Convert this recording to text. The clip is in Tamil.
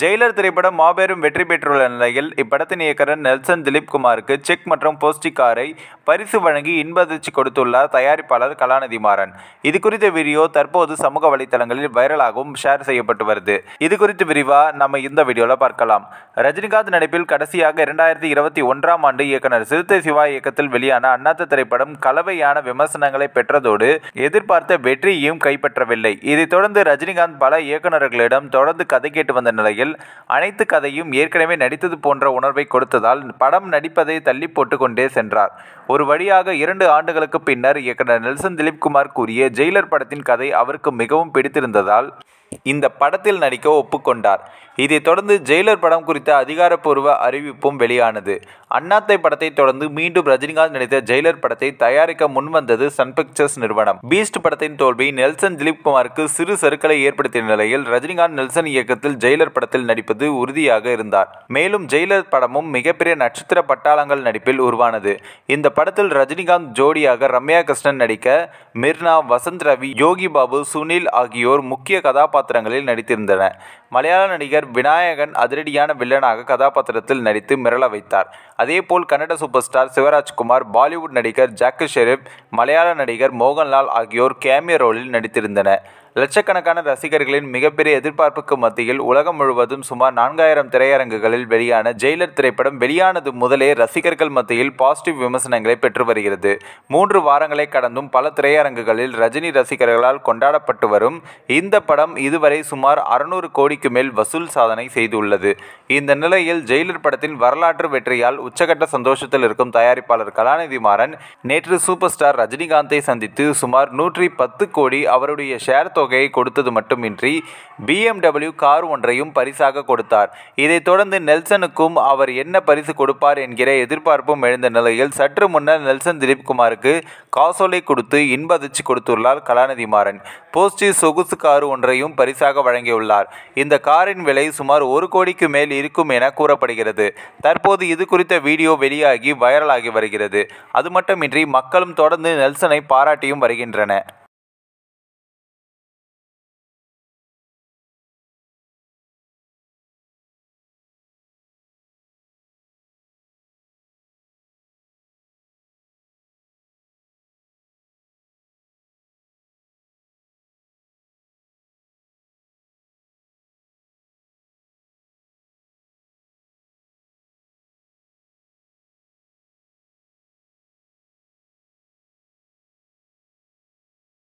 ஜெயிலர் திரைப்படம் மாபெரும் வெற்றி பெற்றுள்ள நிலையில் இப்படத்தின் இயக்குனர் நெல்சன் திலீப் குமாருக்கு செக் மற்றும் காரை பரிசு வழங்கி இன்பதிர்ச்சி கொடுத்துள்ளார் தயாரிப்பாளர் கலாநிதி மாறன் இது குறித்த வீடியோ தற்போது சமூக வலைதளங்களில் வைரலாகவும் ஷேர் செய்யப்பட்டு வருது இது குறித்து விரிவா நம்ம இந்த வீடியோவில் பார்க்கலாம் ரஜினிகாந்த் நடிப்பில் கடைசியாக இரண்டாயிரத்தி இருபத்தி ஒன்றாம் ஆண்டு இயக்குனர் சிறுத்தை சிவா இயக்கத்தில் வெளியான அண்ணாத்த திரைப்படம் கலவையான விமர்சனங்களை பெற்றதோடு எதிர்பார்த்த வெற்றியையும் கைப்பற்றவில்லை இதைத் தொடர்ந்து ரஜினிகாந்த் பல இயக்குநர்களிடம் தொடர்ந்து கதை கேட்டு வந்த நிலையில் நிலையில் அனைத்து கதையும் ஏற்கனவே நடித்தது போன்ற உணர்வை கொடுத்ததால் படம் நடிப்பதை தள்ளி போட்டு கொண்டே சென்றார் ஒரு வழியாக இரண்டு ஆண்டுகளுக்கு பின்னர் இயக்குனர் நெல்சன் திலீப்குமார் கூறிய ஜெயிலர் படத்தின் கதை அவருக்கு மிகவும் பிடித்திருந்ததால் இந்த படத்தில் நடிக்க ஒப்புக்கொண்டார் இதைத் தொடர்ந்து ஜெயிலர் படம் குறித்த அதிகாரப்பூர்வ அறிவிப்பும் வெளியானது அண்ணாத்தை படத்தை தொடர்ந்து மீண்டும் ரஜினிகாந்த் நடித்த ஜெயிலர் படத்தை தயாரிக்க முன்வந்தது சன் பிக்சர்ஸ் நிறுவனம் பீஸ்ட் படத்தின் தோல்வி நெல்சன் திலீப் குமாருக்கு சிறு சருக்களை ஏற்படுத்திய நிலையில் ரஜினிகாந்த் நெல்சன் இயக்கத்தில் ஜெயிலர் படத்தில் நடிப்பது உறுதியாக இருந்தார் மேலும் ஜெயிலர் படமும் மிகப்பெரிய நட்சத்திர பட்டாளங்கள் நடிப்பில் உருவானது இந்த படத்தில் ரஜினிகாந்த் ஜோடியாக ரம்யா கிருஷ்ணன் நடிக்க மிர்னா வசந்த் ரவி யோகி பாபு சுனில் ஆகியோர் முக்கிய கதாபாத்திரங்களில் நடித்திருந்தனர் மலையாள நடிகர் விநாயகன் அதிரடியான வில்லனாக கதாபாத்திரத்தில் நடித்து மிரள வைத்தார் அதேபோல் கன்னட சூப்பர் ஸ்டார் சிவராஜ்குமார் பாலிவுட் நடிகர் ஜாக்கி ஷெரீப் மலையாள நடிகர் மோகன்லால் ஆகியோர் கேமிய ரோலில் நடித்திருந்தனர் லட்சக்கணக்கான ரசிகர்களின் மிகப்பெரிய எதிர்பார்ப்புக்கு மத்தியில் உலகம் முழுவதும் சுமார் நான்காயிரம் திரையரங்குகளில் வெளியான ஜெயிலர் திரைப்படம் வெளியானது முதலே ரசிகர்கள் மத்தியில் பாசிட்டிவ் விமர்சனங்களை பெற்று வருகிறது மூன்று வாரங்களை கடந்தும் பல திரையரங்குகளில் ரஜினி ரசிகர்களால் கொண்டாடப்பட்டு வரும் இந்த படம் இதுவரை சுமார் அறுநூறு கோடிக்கு மேல் வசூல் சாதனை செய்துள்ளது இந்த நிலையில் ஜெயிலர் படத்தின் வரலாற்று வெற்றியால் உச்சகட்ட சந்தோஷத்தில் இருக்கும் தயாரிப்பாளர் கலாநிதி மாறன் நேற்று சூப்பர் ஸ்டார் ரஜினிகாந்தை சந்தித்து சுமார் நூற்றி பத்து கோடி அவருடைய ஷேர் தொகை தொகையை கொடுத்தது மட்டுமின்றி பிஎம்டபிள்யூ கார் ஒன்றையும் பரிசாக கொடுத்தார் இதைத் தொடர்ந்து நெல்சனுக்கும் அவர் என்ன பரிசு கொடுப்பார் என்கிற எதிர்பார்ப்பும் எழுந்த நிலையில் சற்று முன்னர் நெல்சன் திலீப்குமாருக்கு காசோலை கொடுத்து இன்ப அதிர்ச்சி கொடுத்துள்ளார் கலாநிதி மாறன் போஸ்டி சொகுசு கார் ஒன்றையும் பரிசாக வழங்கியுள்ளார் இந்த காரின் விலை சுமார் ஒரு கோடிக்கு மேல் இருக்கும் என கூறப்படுகிறது தற்போது இது குறித்த வீடியோ வெளியாகி வைரலாகி வருகிறது அது மட்டுமின்றி மக்களும் தொடர்ந்து நெல்சனை பாராட்டியும் வருகின்றன